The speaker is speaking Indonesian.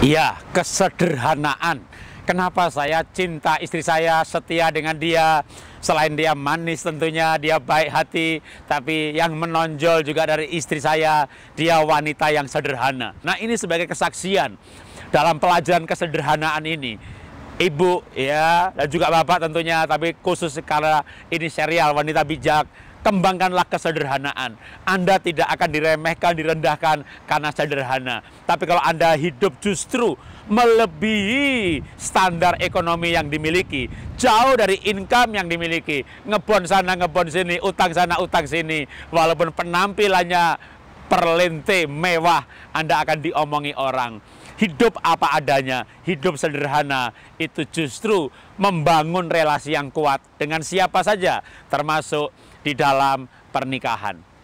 Iya kesederhanaan. Kenapa saya cinta istri saya, setia dengan dia. Selain dia manis tentunya, dia baik hati, tapi yang menonjol juga dari istri saya, dia wanita yang sederhana. Nah, ini sebagai kesaksian dalam pelajaran kesederhanaan ini. Ibu ya dan juga Bapak tentunya, tapi khusus karena ini serial wanita bijak Kembangkanlah kesederhanaan. Anda tidak akan diremehkan, direndahkan karena sederhana. Tapi kalau Anda hidup justru melebihi standar ekonomi yang dimiliki, jauh dari income yang dimiliki, ngebon sana, ngebon sini, utang sana, utang sini, walaupun penampilannya perlente mewah Anda akan diomongi orang. Hidup apa adanya, hidup sederhana itu justru membangun relasi yang kuat dengan siapa saja termasuk di dalam pernikahan.